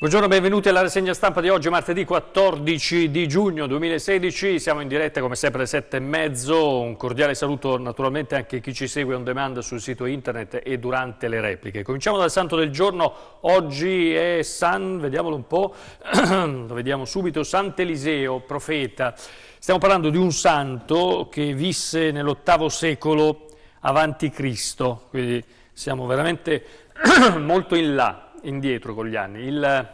Buongiorno, benvenuti alla rassegna stampa di oggi, martedì 14 di giugno 2016. Siamo in diretta come sempre alle sette e mezzo. Un cordiale saluto naturalmente anche a chi ci segue on demand sul sito internet e durante le repliche. Cominciamo dal santo del giorno. Oggi è San, vediamolo un po', lo vediamo subito, Sant'Eliseo, profeta. Stiamo parlando di un santo che visse nell'ottavo secolo avanti Cristo, quindi siamo veramente molto in là indietro con gli anni. Il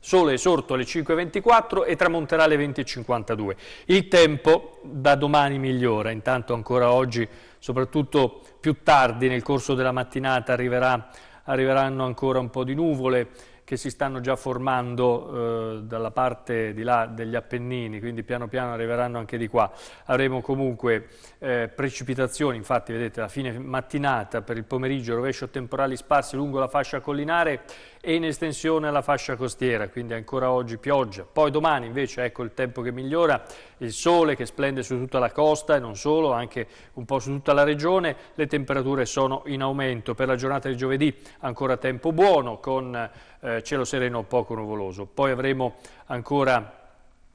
sole è sorto alle 5.24 e tramonterà alle 20.52. Il tempo da domani migliora, intanto ancora oggi, soprattutto più tardi nel corso della mattinata, arriverà, arriveranno ancora un po' di nuvole, che si stanno già formando eh, dalla parte di là degli Appennini, quindi piano piano arriveranno anche di qua. Avremo comunque eh, precipitazioni, infatti vedete la fine mattinata per il pomeriggio rovescio temporali sparsi lungo la fascia collinare e in estensione alla fascia costiera, quindi ancora oggi pioggia. Poi domani invece ecco il tempo che migliora, il sole che splende su tutta la costa e non solo, anche un po' su tutta la regione, le temperature sono in aumento. Per la giornata di giovedì ancora tempo buono con eh, eh, cielo sereno poco nuvoloso. Poi avremo ancora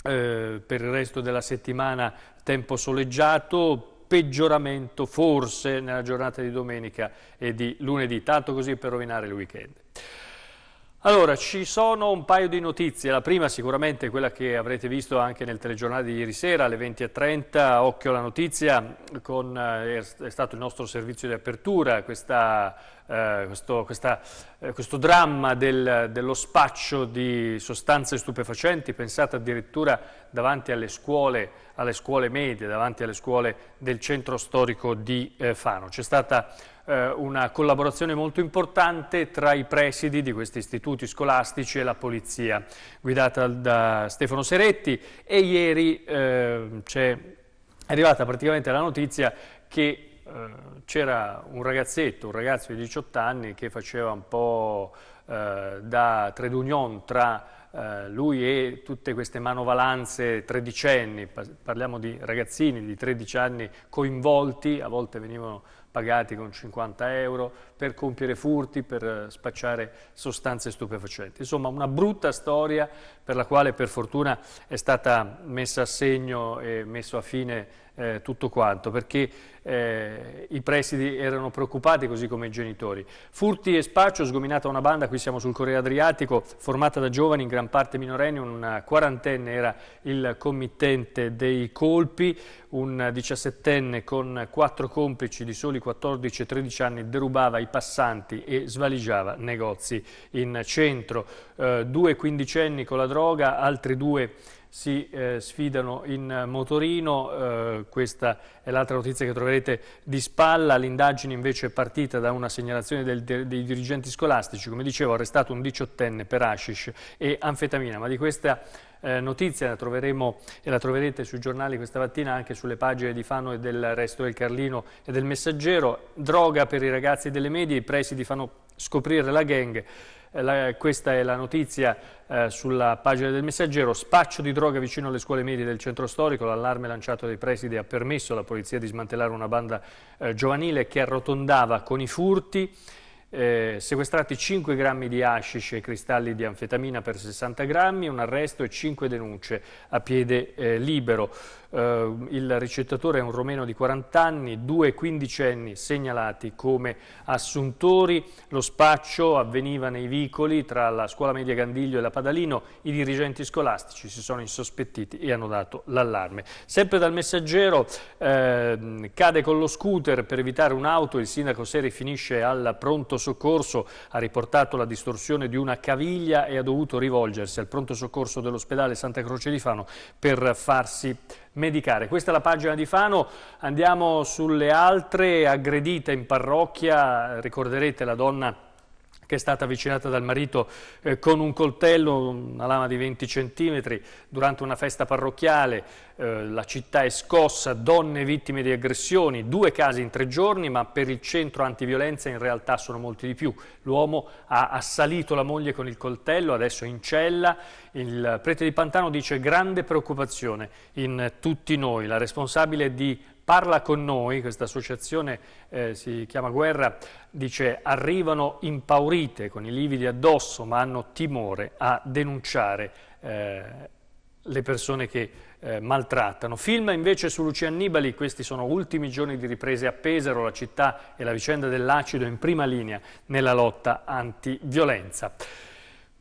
eh, per il resto della settimana tempo soleggiato, peggioramento forse nella giornata di domenica e di lunedì, tanto così per rovinare il weekend. Allora, ci sono un paio di notizie. La prima sicuramente è quella che avrete visto anche nel telegiornale di ieri sera alle 20.30, occhio alla notizia, con, eh, è stato il nostro servizio di apertura, questa, eh, questo, questa, eh, questo, dramma del, dello spaccio di sostanze stupefacenti, pensate addirittura davanti alle scuole, alle scuole medie, davanti alle scuole del centro storico di eh, Fano. C'è stata eh, una collaborazione molto importante tra i presidi di questi istituti scolastici e la polizia, guidata da Stefano Seretti e ieri eh, è arrivata praticamente la notizia che eh, c'era un ragazzetto, un ragazzo di 18 anni che faceva un po' eh, da trade union tra eh, lui e tutte queste manovalanze tredicenni, parliamo di ragazzini di 13 anni coinvolti, a volte venivano pagati con 50 euro per compiere furti, per eh, spacciare sostanze stupefacenti. Insomma una brutta storia per la quale per fortuna è stata messa a segno e messo a fine eh, tutto quanto, perché eh, i presidi erano preoccupati così come i genitori. Furti e spaccio, sgominata una banda, qui siamo sul Corriere Adriatico, formata da giovani, in gran parte minorenni, un quarantenne era il committente dei colpi, un diciassettenne con quattro complici di soli 14 e 13 anni derubava i passanti e svaligiava negozi in centro, eh, due quindicenni con la droga, altri due si eh, sfidano in eh, motorino, eh, questa è l'altra notizia che troverete di spalla, l'indagine invece è partita da una segnalazione del, de, dei dirigenti scolastici, come dicevo arrestato un diciottenne per hashish e anfetamina, ma di questa eh, notizia la troveremo e la troverete sui giornali questa mattina anche sulle pagine di Fano e del resto del Carlino e del Messaggero, droga per i ragazzi delle medie, i presidi fanno scoprire la gang, eh, la, questa è la notizia eh, sulla pagina del messaggero. Spaccio di droga vicino alle scuole medie del centro storico. L'allarme lanciato dai presidi ha permesso alla polizia di smantellare una banda eh, giovanile che arrotondava con i furti. Eh, sequestrati 5 grammi di hashish e cristalli di anfetamina per 60 grammi, un arresto e 5 denunce a piede eh, libero. Eh, il ricettatore è un romeno di 40 anni, due quindicenni segnalati come assuntori. Lo spaccio avveniva nei vicoli tra la scuola media Gandiglio e la Padalino. I dirigenti scolastici si sono insospettiti e hanno dato l'allarme. Sempre dal messaggero ehm, cade con lo scooter per evitare un'auto, il sindaco Seri finisce al pronto soccorso ha riportato la distorsione di una caviglia e ha dovuto rivolgersi al pronto soccorso dell'ospedale Santa Croce di Fano per farsi medicare. Questa è la pagina di Fano, andiamo sulle altre, aggredita in parrocchia, ricorderete la donna che è stata avvicinata dal marito eh, con un coltello, una lama di 20 centimetri, durante una festa parrocchiale, eh, la città è scossa, donne vittime di aggressioni, due casi in tre giorni, ma per il centro antiviolenza in realtà sono molti di più. L'uomo ha assalito la moglie con il coltello, adesso in cella, il prete di Pantano dice grande preoccupazione in tutti noi, la responsabile di parla con noi, questa associazione eh, si chiama Guerra, dice arrivano impaurite con i lividi addosso ma hanno timore a denunciare eh, le persone che eh, maltrattano. Film invece su Lucia Annibali, questi sono ultimi giorni di riprese a Pesaro, la città e la vicenda dell'acido in prima linea nella lotta antiviolenza.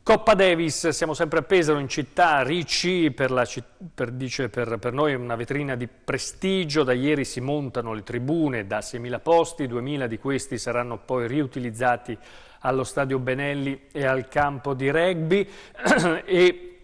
Coppa Davis, siamo sempre a Pesaro in città, Ricci per, la, per, dice, per, per noi è una vetrina di prestigio, da ieri si montano le tribune da 6.000 posti, 2.000 di questi saranno poi riutilizzati allo stadio Benelli e al campo di rugby e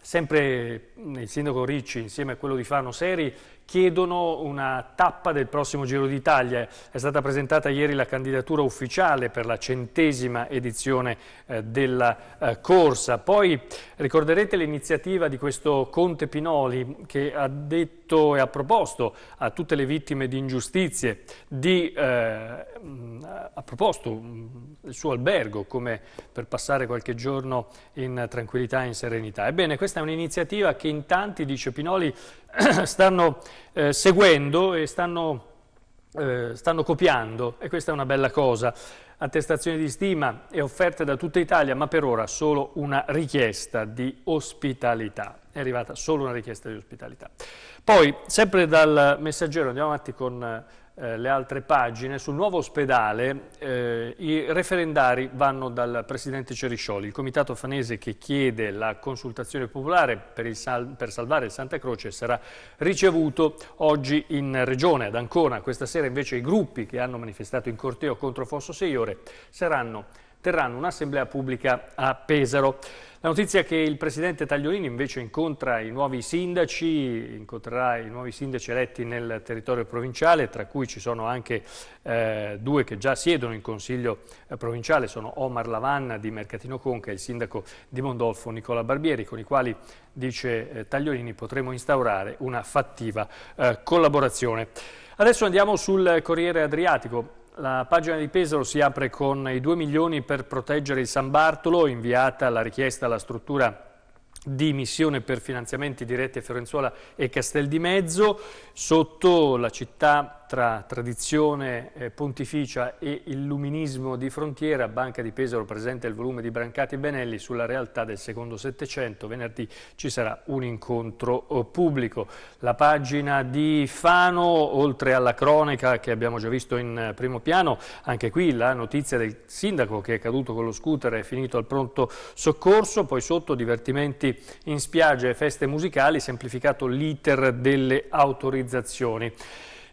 sempre il sindaco Ricci insieme a quello di Fano Seri chiedono una tappa del prossimo Giro d'Italia. È stata presentata ieri la candidatura ufficiale per la centesima edizione eh, della eh, corsa. Poi ricorderete l'iniziativa di questo Conte Pinoli che ha detto e ha proposto a tutte le vittime di ingiustizie di, eh, ha proposto mm, il suo albergo come per passare qualche giorno in tranquillità e in serenità. Ebbene, questa è un'iniziativa che in tanti, dice Pinoli, stanno eh, seguendo e stanno, eh, stanno copiando e questa è una bella cosa. Attestazioni di stima e offerte da tutta Italia, ma per ora solo una richiesta di ospitalità. È arrivata solo una richiesta di ospitalità. Poi, sempre dal messaggero, andiamo avanti con... Eh, eh, le altre pagine, sul nuovo ospedale eh, i referendari vanno dal presidente Ceriscioli, il comitato fanese che chiede la consultazione popolare per, sal per salvare il Santa Croce sarà ricevuto oggi in regione ad Ancona, questa sera invece i gruppi che hanno manifestato in corteo contro Fosso 6 ore saranno terranno un'assemblea pubblica a Pesaro. La notizia è che il presidente Tagliolini invece incontra i nuovi sindaci, incontrerà i nuovi sindaci eletti nel territorio provinciale, tra cui ci sono anche eh, due che già siedono in consiglio eh, provinciale, sono Omar Lavanna di Mercatino Conca e il sindaco di Mondolfo Nicola Barbieri, con i quali, dice eh, Tagliolini, potremo instaurare una fattiva eh, collaborazione. Adesso andiamo sul Corriere Adriatico. La pagina di Pesaro si apre con i 2 milioni per proteggere il San Bartolo, inviata la richiesta alla struttura di missione per finanziamenti diretti a Fiorenzuola e Castel di Mezzo, sotto la città tra tradizione eh, pontificia e illuminismo di frontiera, Banca di Pesaro presenta il volume di Brancati e Benelli sulla realtà del secondo Settecento. Venerdì ci sarà un incontro eh, pubblico. La pagina di Fano, oltre alla cronaca che abbiamo già visto in eh, primo piano, anche qui la notizia del sindaco che è caduto con lo scooter e è finito al pronto soccorso. Poi sotto divertimenti in spiaggia e feste musicali, semplificato l'iter delle autorizzazioni.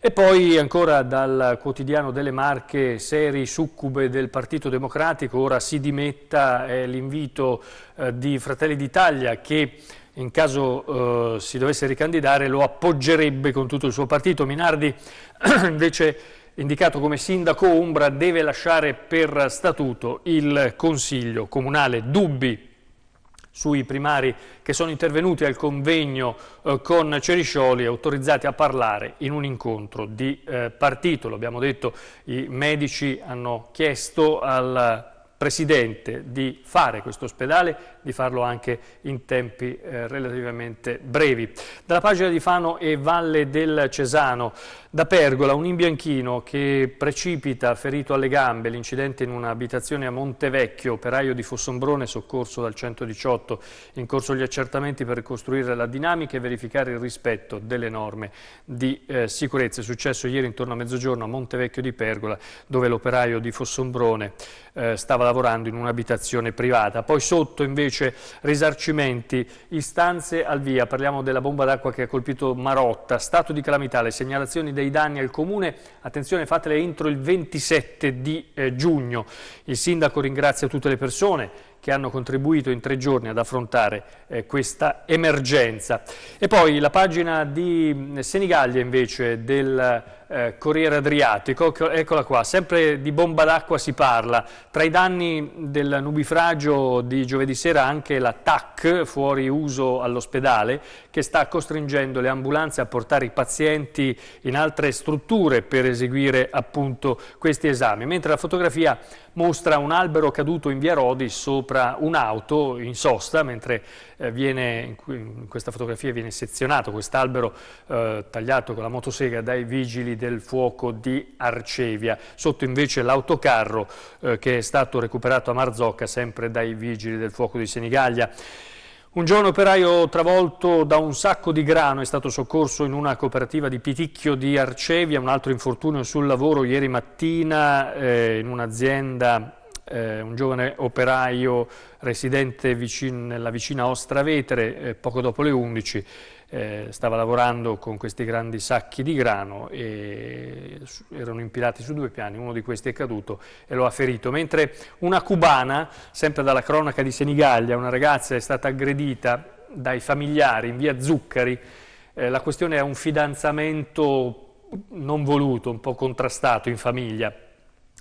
E poi ancora dal quotidiano delle Marche, seri succube del Partito Democratico, ora si dimetta eh, l'invito eh, di Fratelli d'Italia che in caso eh, si dovesse ricandidare lo appoggerebbe con tutto il suo partito. Minardi invece indicato come sindaco Umbra deve lasciare per statuto il Consiglio Comunale. Dubbi sui primari che sono intervenuti al convegno eh, con Ceriscioli autorizzati a parlare in un incontro di eh, partito. Lo abbiamo detto, i medici hanno chiesto al Presidente di fare questo ospedale di farlo anche in tempi eh, relativamente brevi. Dalla pagina di Fano e Valle del Cesano, da Pergola un imbianchino che precipita ferito alle gambe, l'incidente in un'abitazione a Montevecchio, operaio di Fossombrone soccorso dal 118, in corso gli accertamenti per ricostruire la dinamica e verificare il rispetto delle norme di eh, sicurezza. È successo ieri intorno a mezzogiorno a Montevecchio di Pergola dove l'operaio di Fossombrone eh, stava lavorando in un'abitazione privata. Poi sotto invece invece risarcimenti, istanze al via, parliamo della bomba d'acqua che ha colpito Marotta, stato di calamità, le segnalazioni dei danni al comune, attenzione fatele entro il 27 di eh, giugno. Il sindaco ringrazia tutte le persone che hanno contribuito in tre giorni ad affrontare eh, questa emergenza. E poi la pagina di Senigallia invece del eh, Corriere Adriatico, ecco, eccola qua, sempre di bomba d'acqua si parla, tra i danni del nubifragio di giovedì sera anche la TAC fuori uso all'ospedale che sta costringendo le ambulanze a portare i pazienti in altre strutture per eseguire appunto questi esami, mentre la fotografia mostra un albero caduto in via Rodi sopra un'auto in sosta, mentre eh, viene, in questa fotografia viene sezionato quest'albero eh, tagliato con la motosega dai vigili del fuoco di Arcevia, sotto invece l'autocarro eh, che è stato recuperato a Marzocca sempre dai vigili del fuoco di Senigallia. Un giovane operaio travolto da un sacco di grano è stato soccorso in una cooperativa di Piticchio di Arcevia, un altro infortunio sul lavoro ieri mattina eh, in un'azienda, eh, un giovane operaio residente vicin nella vicina Ostravetere, eh, poco dopo le 11 eh, stava lavorando con questi grandi sacchi di grano e erano impilati su due piani, uno di questi è caduto e lo ha ferito, mentre una cubana, sempre dalla cronaca di Senigallia, una ragazza è stata aggredita dai familiari in via Zuccari, eh, la questione è un fidanzamento non voluto, un po' contrastato in famiglia,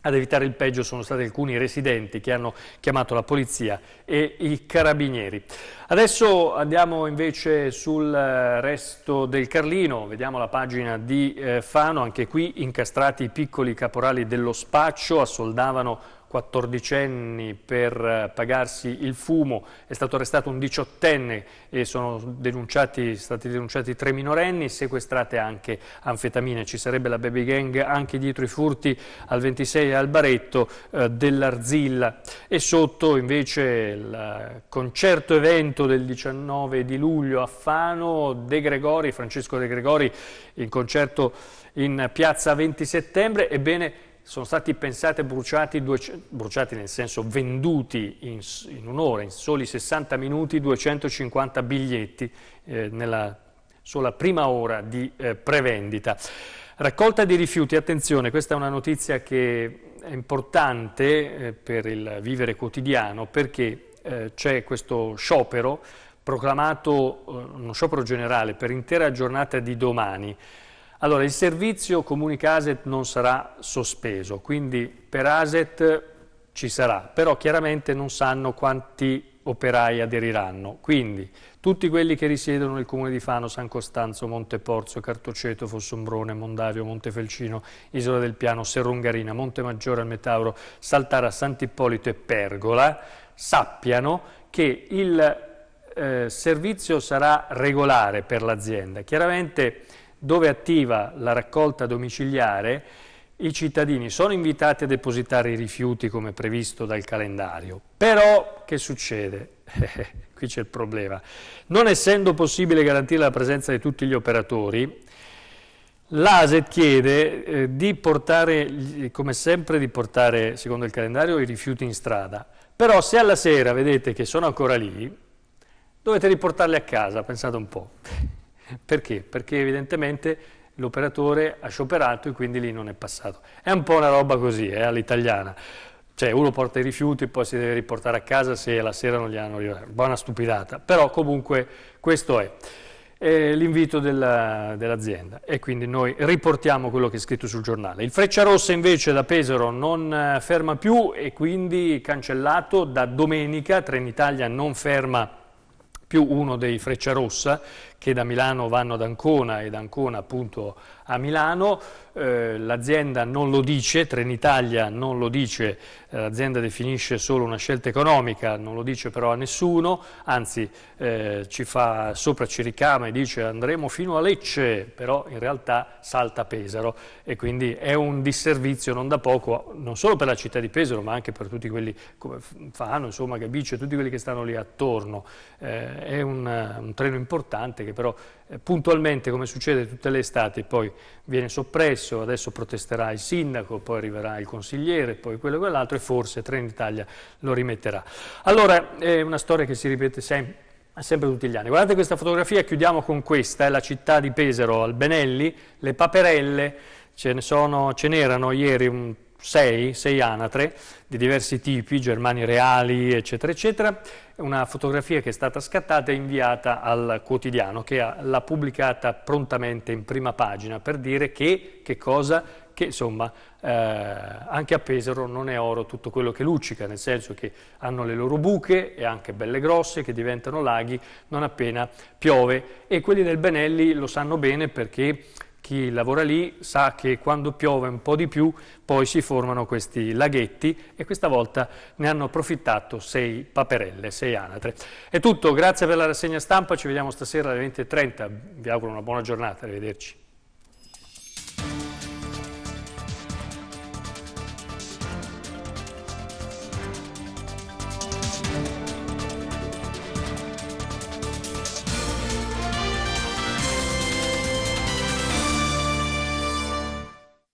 ad evitare il peggio sono stati alcuni residenti che hanno chiamato la polizia e i carabinieri. Adesso andiamo invece sul eh, resto del Carlino, vediamo la pagina di eh, Fano, anche qui incastrati i piccoli caporali dello spaccio assoldavano quattordicenni per eh, pagarsi il fumo, è stato arrestato un diciottenne e sono denunciati, stati denunciati tre minorenni, sequestrate anche anfetamine. Ci sarebbe la baby gang anche dietro i furti al 26 al Baretto eh, dell'Arzilla. E sotto invece il concerto evento del 19 di luglio a Fano, De Gregori, Francesco De Gregori in concerto in piazza 20 settembre. Ebbene, sono stati pensati e bruciati, bruciati nel senso venduti in, in un'ora, in soli 60 minuti, 250 biglietti eh, nella sola prima ora di eh, prevendita. Raccolta di rifiuti, attenzione, questa è una notizia che è importante eh, per il vivere quotidiano perché eh, c'è questo sciopero proclamato, eh, uno sciopero generale per intera giornata di domani, allora, il servizio comunica asset non sarà sospeso, quindi per Aset ci sarà, però chiaramente non sanno quanti operai aderiranno. Quindi tutti quelli che risiedono nel comune di Fano, San Costanzo, Monteporzio, Cartoceto, Fossombrone, Mondavio, Montefelcino, Isola del Piano, Serrongarina, Montemaggiore al Metauro, Saltara, Sant'Ippolito e Pergola, sappiano che il eh, servizio sarà regolare per l'azienda. Chiaramente dove attiva la raccolta domiciliare i cittadini sono invitati a depositare i rifiuti come previsto dal calendario. Però che succede? Qui c'è il problema. Non essendo possibile garantire la presenza di tutti gli operatori, l'ASET chiede eh, di portare, come sempre, di portare, secondo il calendario, i rifiuti in strada. Però se alla sera vedete che sono ancora lì, dovete riportarli a casa, pensate un po'. Perché? Perché evidentemente l'operatore ha scioperato e quindi lì non è passato. È un po' una roba così, eh, all'italiana. Cioè uno porta i rifiuti, e poi si deve riportare a casa se la sera non li hanno arrivati. Eh, buona stupidata, però comunque questo è. Eh, l'invito dell'azienda e quindi noi riportiamo quello che è scritto sul giornale. Il Freccia Rossa invece da Pesaro non eh, ferma più e quindi cancellato da domenica, Trenitalia non ferma più uno dei Freccia Rossa che da Milano vanno ad Ancona e da Ancona appunto a Milano. Eh, l'azienda non lo dice, Trenitalia non lo dice, eh, l'azienda definisce solo una scelta economica, non lo dice però a nessuno, anzi eh, ci fa, sopra ci ricama e dice andremo fino a Lecce, però in realtà salta Pesaro e quindi è un disservizio non da poco, non solo per la città di Pesaro ma anche per tutti quelli come Fano, insomma, Gabice, tutti quelli che stanno lì attorno. Eh, è un, un treno importante che però eh, puntualmente, come succede tutte le estati, poi viene soppresso, adesso protesterà il sindaco, poi arriverà il consigliere, poi quello e quell'altro e forse Trenitalia lo rimetterà. Allora, è una storia che si ripete sempre sempre tutti gli anni. Guardate questa fotografia, chiudiamo con questa, è la città di Pesaro, al Benelli, le paperelle, ce n'erano ieri un sei, sei anatre di diversi tipi, germani reali, eccetera, eccetera. Una fotografia che è stata scattata e inviata al quotidiano, che l'ha pubblicata prontamente in prima pagina per dire che, che cosa, che insomma eh, anche a Pesaro non è oro tutto quello che luccica, nel senso che hanno le loro buche e anche belle grosse che diventano laghi non appena piove e quelli del Benelli lo sanno bene perché chi lavora lì sa che quando piove un po' di più poi si formano questi laghetti e questa volta ne hanno approfittato sei paperelle, sei anatre. È tutto, grazie per la rassegna stampa, ci vediamo stasera alle 20.30, vi auguro una buona giornata, arrivederci.